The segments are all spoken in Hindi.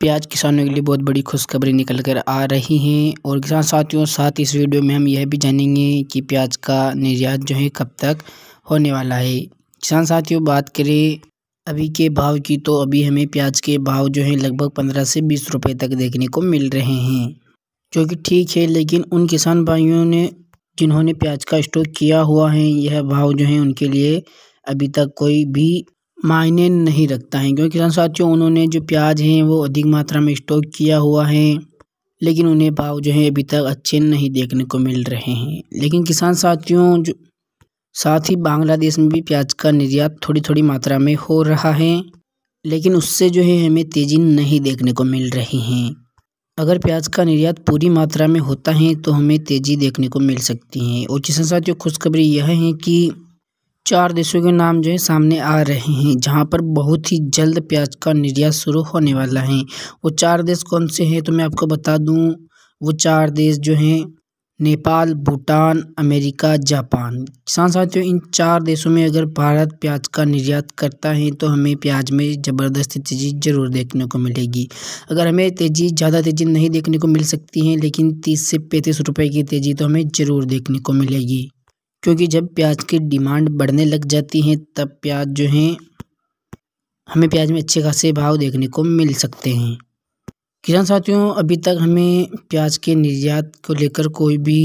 प्याज किसानों के लिए बहुत बड़ी खुशखबरी निकल कर आ रही हैं और किसान साथियों साथ इस वीडियो में हम यह भी जानेंगे कि प्याज का निर्यात जो है कब तक होने वाला है किसान साथियों बात करें अभी के भाव की तो अभी हमें प्याज के भाव जो हैं लगभग पंद्रह से बीस रुपए तक देखने को मिल रहे हैं जो कि ठीक है लेकिन उन किसान भाइयों ने जिन्होंने प्याज का स्टॉक किया हुआ है यह भाव जो है उनके लिए अभी तक कोई भी मायने नहीं रखता है क्योंकि किसान साथियों उन्होंने जो प्याज हैं वो अधिक मात्रा में स्टॉक किया हुआ है लेकिन उन्हें भाव जो है अभी तक अच्छे नहीं देखने को मिल रहे हैं लेकिन किसान साथियों जो साथ ही बांग्लादेश में भी प्याज का निर्यात थोड़ी थोड़ी मात्रा में हो रहा है लेकिन उससे जो है हमें तेज़ी नहीं देखने को मिल रही है अगर प्याज का निर्यात पूरी मात्रा में होता है तो हमें तेज़ी देखने को मिल सकती है और किसान साथियों खुशखबरी यह है कि चार देशों के नाम जो है सामने आ रहे हैं जहां पर बहुत ही जल्द प्याज का निर्यात शुरू होने वाला है वो चार देश कौन से हैं तो मैं आपको बता दूं वो चार देश जो हैं नेपाल भूटान अमेरिका जापान किसान साथियों इन चार देशों में अगर भारत प्याज का निर्यात करता है तो हमें प्याज में ज़बरदस्त तेज़ी ज़रूर देखने को मिलेगी अगर हमें तेज़ी ज़्यादा तेज़ी नहीं देखने को मिल सकती है लेकिन तीस से पैंतीस रुपये की तेज़ी तो हमें ज़रूर देखने को मिलेगी क्योंकि जब प्याज की डिमांड बढ़ने लग जाती है तब प्याज जो हैं हमें प्याज में अच्छे खासे भाव देखने को मिल सकते हैं किसान साथियों अभी तक हमें प्याज के निर्यात को लेकर कोई भी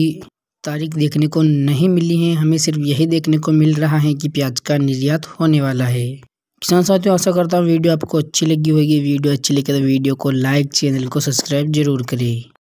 तारीख देखने को नहीं मिली है हमें सिर्फ यही देखने को मिल रहा है कि प्याज का निर्यात होने वाला है किसान साथियों आशा करता हूँ वीडियो आपको अच्छी लगी होगी वीडियो अच्छी लगी तो वीडियो को लाइक चैनल को सब्सक्राइब जरूर करें